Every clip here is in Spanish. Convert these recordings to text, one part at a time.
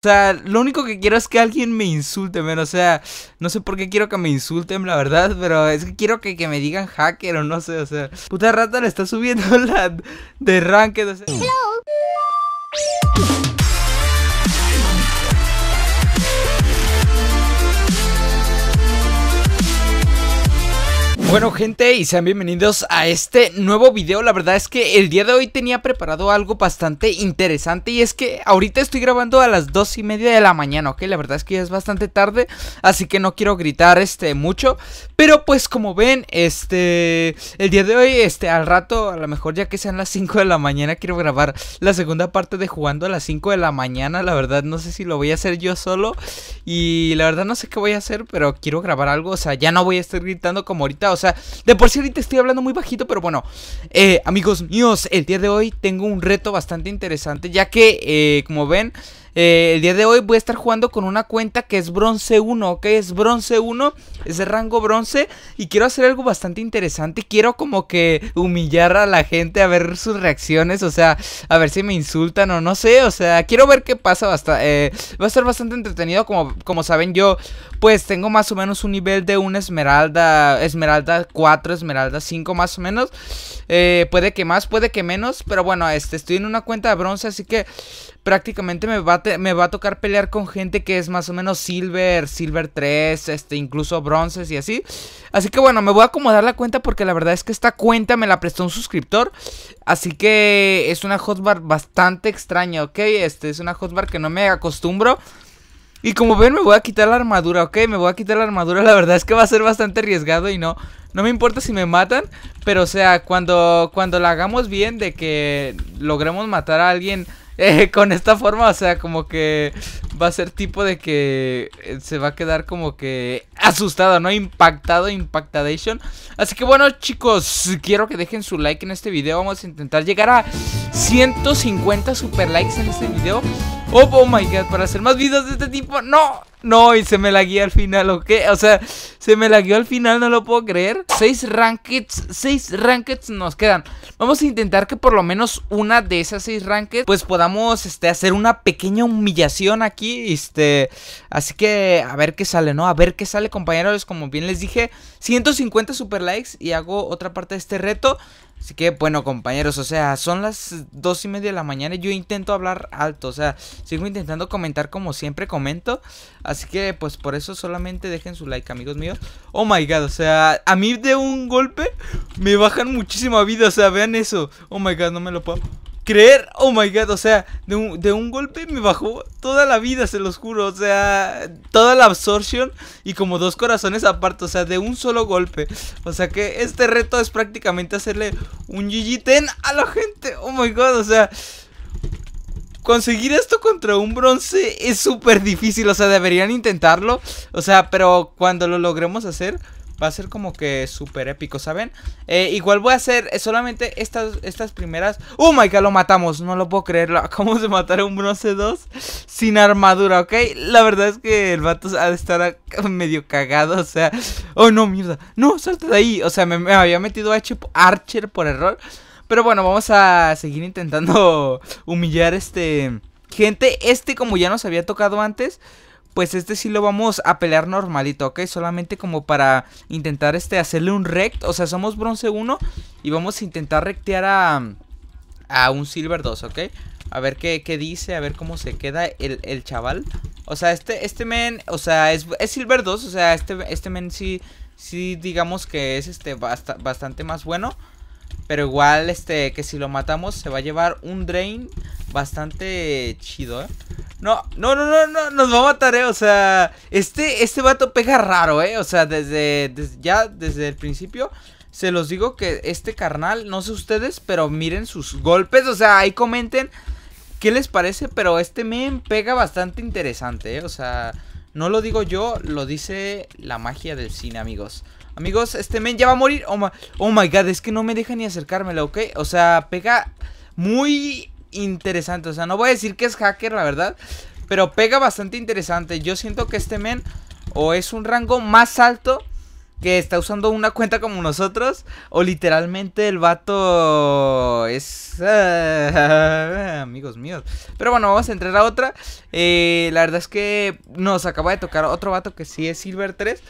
O sea, lo único que quiero es que alguien me insulte, man. O sea, no sé por qué quiero que me insulten, la verdad, pero es que quiero que, me digan hacker o no sé, o sea. Puta rata le está subiendo la de ranked, o sea. Bueno gente y sean bienvenidos a este nuevo video, la verdad es que el día de hoy tenía preparado algo bastante interesante y es que ahorita estoy grabando a las dos y media de la mañana, ok, la verdad es que ya es bastante tarde, así que no quiero gritar este mucho, pero pues como ven, este, el día de hoy, este, al rato, a lo mejor ya que sean las 5 de la mañana, quiero grabar la segunda parte de jugando a las 5 de la mañana, la verdad no sé si lo voy a hacer yo solo y la verdad no sé qué voy a hacer, pero quiero grabar algo, o sea, ya no voy a estar gritando como ahorita, sea, de por sí ahorita estoy hablando muy bajito, pero bueno, eh, amigos míos, el día de hoy tengo un reto bastante interesante, ya que, eh, como ven, eh, el día de hoy voy a estar jugando con una cuenta que es bronce 1, ¿ok? Es bronce 1, es de rango bronce y quiero hacer algo bastante interesante. Quiero como que humillar a la gente, a ver sus reacciones, o sea, a ver si me insultan o no sé, o sea, quiero ver qué pasa. Hasta, eh, va a ser bastante entretenido, como, como saben yo, pues tengo más o menos un nivel de una esmeralda, esmeralda 4, esmeralda 5 más o menos. Eh, puede que más, puede que menos, pero bueno, este, estoy en una cuenta de bronce, así que prácticamente me va, me va a tocar pelear con gente que es más o menos silver, silver 3, este, incluso bronces y así. Así que bueno, me voy a acomodar la cuenta porque la verdad es que esta cuenta me la prestó un suscriptor. Así que es una hotbar bastante extraña, ¿ok? Este, es una hotbar que no me acostumbro. Y como ven me voy a quitar la armadura, ¿ok? Me voy a quitar la armadura, la verdad es que va a ser bastante arriesgado y no, no me importa si me matan, pero o sea, cuando, cuando la hagamos bien de que logremos matar a alguien eh, con esta forma, o sea, como que va a ser tipo de que eh, se va a quedar como que asustado, ¿no? Impactado, impactadation. Así que bueno, chicos, quiero que dejen su like en este video. Vamos a intentar llegar a 150 super likes en este video. Oh, oh, my god, para hacer más videos de este tipo. No, no, y se me la guía al final, ¿o qué? O sea, se me la guió al final, no lo puedo creer. Seis rankets, seis rankets nos quedan. Vamos a intentar que por lo menos una de esas seis rankets. pues podamos este, hacer una pequeña humillación aquí. Este, así que a ver qué sale, ¿no? A ver qué sale, compañeros. Como bien les dije, 150 super likes y hago otra parte de este reto. Así que bueno compañeros, o sea, son las dos y media de la mañana y yo intento hablar alto, o sea, sigo intentando comentar como siempre comento. Así que pues por eso solamente dejen su like amigos míos. Oh my god, o sea, a mí de un golpe me bajan muchísima vida, o sea, vean eso. Oh my god, no me lo puedo creer, oh my god, o sea, de un, golpe me bajó toda la vida, se los juro, o sea, toda la absorción y como dos corazones aparte, o sea, de un solo golpe. O sea que este reto es prácticamente hacerle un GG Ten a la gente, oh my god, o sea... Conseguir esto contra un bronce es súper difícil, o sea, deberían intentarlo, o sea, pero cuando lo logremos hacer... Va a ser como que súper épico, ¿saben? Eh, igual voy a hacer eh, solamente estas, estas primeras... ¡Oh, my God! Lo matamos. No lo puedo creer. ¿Cómo acabamos de matar a un bronce 2 sin armadura, ¿ok? La verdad es que el vato ha de estar medio cagado, o sea... ¡Oh, no, mierda! ¡No, salte de ahí! O sea, me, había metido a Archer por error. Pero bueno, vamos a seguir intentando humillar este... Gente, este como ya nos había tocado antes pues este sí lo vamos a pelear normalito, ¿ok? Solamente como para intentar este hacerle un rect. O sea, somos bronce 1 y vamos a intentar rectear a, un silver 2, ¿ok? A ver qué, dice, a ver cómo se queda el, chaval. O sea, este, este men, o sea, es, es silver 2, o sea, este, este men sí, sí digamos que es este bastante más bueno. Pero igual, este, que si lo matamos se va a llevar un drain bastante chido, ¿eh? No, no, no, no, no, nos va a matar, eh. O sea, este, este vato pega raro, eh. O sea, desde, desde ya desde el principio. Se los digo que este carnal, no sé ustedes, pero miren sus golpes. O sea, ahí comenten qué les parece. Pero este men pega bastante interesante, ¿eh? O sea, no lo digo yo, lo dice la magia del cine, amigos. Amigos, este men ya va a morir. Oh my, oh my god, es que no me deja ni acercármelo, ¿ok? O sea, pega muy interesante. O sea, no voy a decir que es hacker, la verdad. Pero pega bastante interesante. Yo siento que este men o es un rango más alto que está usando una cuenta como nosotros. O literalmente el vato es... amigos míos. Pero bueno, vamos a entrar a otra. Eh, la verdad es que nos acaba de tocar otro vato que sí es Silver 3.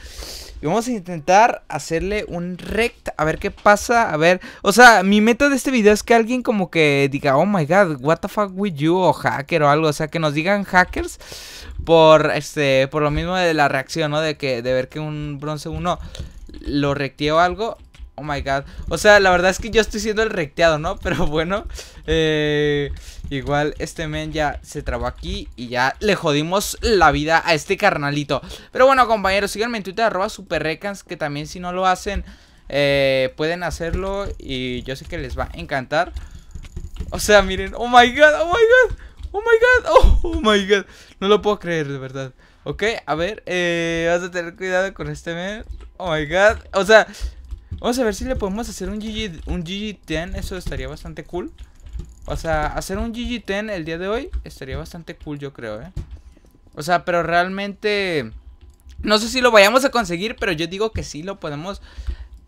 Y vamos a intentar hacerle un rect, a ver qué pasa, a ver... O sea, mi meta de este video es que alguien como que diga, oh my god, what the fuck with you, o hacker o algo. O sea, que nos digan hackers por este por lo mismo de la reacción, ¿no? De, que, de ver que un bronce 1 lo recteó algo. Oh my god. O sea, la verdad es que yo estoy siendo el recteado, ¿no? Pero bueno, eh... Igual este men ya se trabó aquí y ya le jodimos la vida a este carnalito. Pero bueno, compañeros, síganme en Twitter, arroba superrecans, que también si no lo hacen, eh, pueden hacerlo y yo sé que les va a encantar. O sea, miren, oh my god, oh my god, oh my god, oh, oh my god. No lo puedo creer, de verdad. Ok, a ver, eh, vas a tener cuidado con este men. Oh my god, o sea, vamos a ver si le podemos hacer un GG, un GG10, eso estaría bastante cool. O sea, hacer un GG10 el día de hoy estaría bastante cool, yo creo, ¿eh? O sea, pero realmente... No sé si lo vayamos a conseguir, pero yo digo que sí lo podemos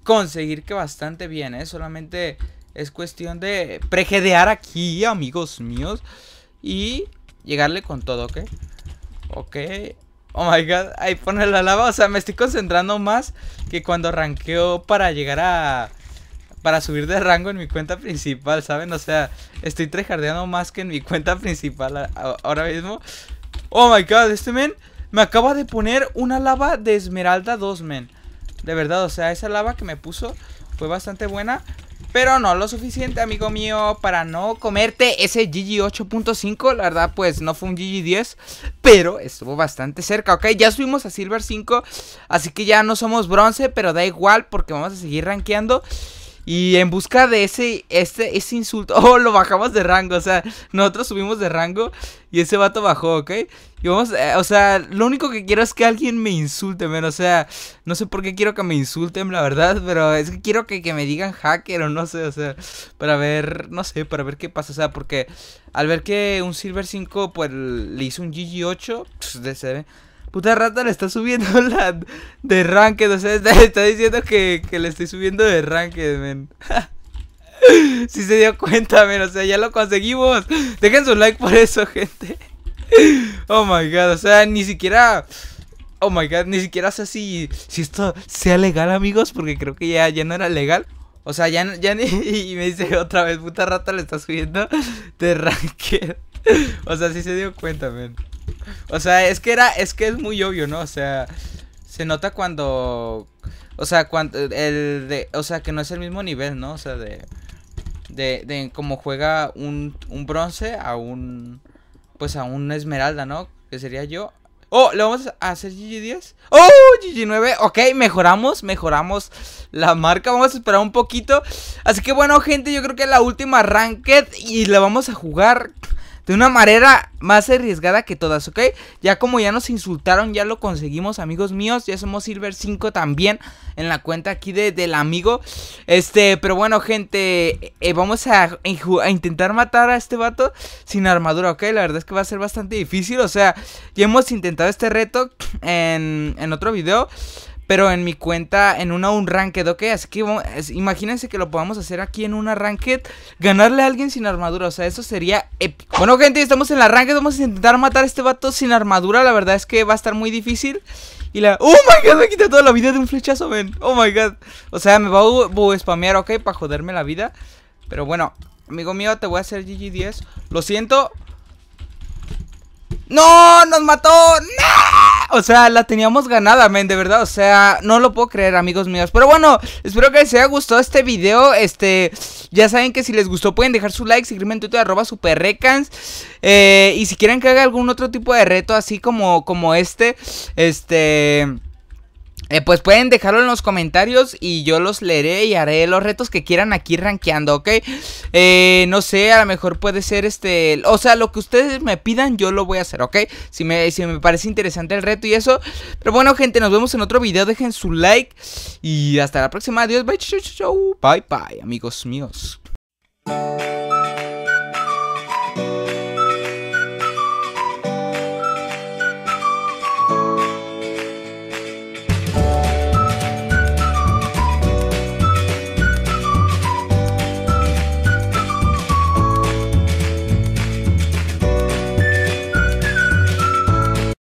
conseguir que bastante bien, ¿eh? Solamente es cuestión de prejedear aquí, amigos míos. Y llegarle con todo, ¿ok? Ok. Oh my god, ahí pone la lava. O sea, me estoy concentrando más que cuando ranqueo para llegar a para subir de rango en mi cuenta principal, ¿saben? O sea, estoy trejardeando más que en mi cuenta principal ahora mismo. Oh my god, este men me acaba de poner una lava de esmeralda 2, men. De verdad, o sea, esa lava que me puso fue bastante buena. Pero no lo suficiente, amigo mío, para no comerte ese GG 8.5. La verdad, pues no fue un GG 10, pero estuvo bastante cerca, ¿ok? Ya subimos a Silver 5, así que ya no somos bronce, pero da igual porque vamos a seguir rankeando. Y en busca de ese, este ese insulto, oh, lo bajamos de rango, o sea, nosotros subimos de rango y ese vato bajó, ¿ok? Y vamos, eh, o sea, lo único que quiero es que alguien me insulte, men, o sea, no sé por qué quiero que me insulten, la verdad, pero es que quiero que, me digan hacker o no sé, o sea, para ver, no sé, para ver qué pasa, o sea, porque al ver que un Silver 5, pues, le hizo un GG8, pues, de ve Puta rata le está subiendo la de ranked, o sea, está, diciendo que, le estoy subiendo de ranked, men. Si se dio cuenta, men, o sea, ya lo conseguimos. Dejen su like por eso, gente. Oh my god, o sea, ni siquiera... Oh my god, ni siquiera sé si, si esto sea legal, amigos, porque creo que ya, ya no era legal. O sea, ya, ya ni... Y me dice otra vez, puta rata le está subiendo de ranked. O sea, si se dio cuenta, men. O sea, es que era, es que es muy obvio, ¿no? O sea, se nota cuando, o sea, cuando el de, o sea, que no es el mismo nivel, ¿no? O sea, de, de, de cómo juega un, bronce a un, pues a un esmeralda, ¿no? Que sería yo. Oh, le vamos a hacer GG10. Oh, GG9. Ok, mejoramos, mejoramos la marca. Vamos a esperar un poquito. Así que bueno, gente, yo creo que la última ranked y la vamos a jugar de una manera más arriesgada que todas, ¿ok? Ya como ya nos insultaron, ya lo conseguimos, amigos míos. Ya somos Silver 5 también en la cuenta aquí del amigo. Este, pero bueno, gente, eh, vamos a, intentar matar a este vato sin armadura, ¿ok? La verdad es que va a ser bastante difícil. O sea, ya hemos intentado este reto en, en otro video. Pero en mi cuenta, en una ranked, ¿ok? Así que imagínense que lo podamos hacer aquí en una Ranked. Ganarle a alguien sin armadura, o sea, eso sería épico. Bueno, gente, estamos en la Ranked. Vamos a intentar matar a este vato sin armadura. La verdad es que va a estar muy difícil. Y la... ¡Oh, my God! Me quita toda la vida de un flechazo, ven. ¡Oh, my God! O sea, me va a spamear, ¿ok? Para joderme la vida. Pero bueno, amigo mío, te voy a hacer GG10. Lo siento. ¡No! ¡Nos mató! ¡No! O sea, la teníamos ganada, men, de verdad. O sea, no lo puedo creer, amigos míos. Pero bueno, espero que les haya gustado este video. Este, ya saben que si les gustó pueden dejar su like, seguirme en Twitter, arroba superrecans. Eh, y si quieren que haga algún otro tipo de reto así como, como este, este... Eh, pues pueden dejarlo en los comentarios y yo los leeré y haré los retos que quieran aquí rankeando, ¿ok? Eh, no sé, a lo mejor puede ser este... O sea, lo que ustedes me pidan yo lo voy a hacer, ¿ok? Si me, si me parece interesante el reto y eso. Pero bueno, gente, nos vemos en otro video. Dejen su like y hasta la próxima. Adiós, bye, Bye, bye, amigos míos.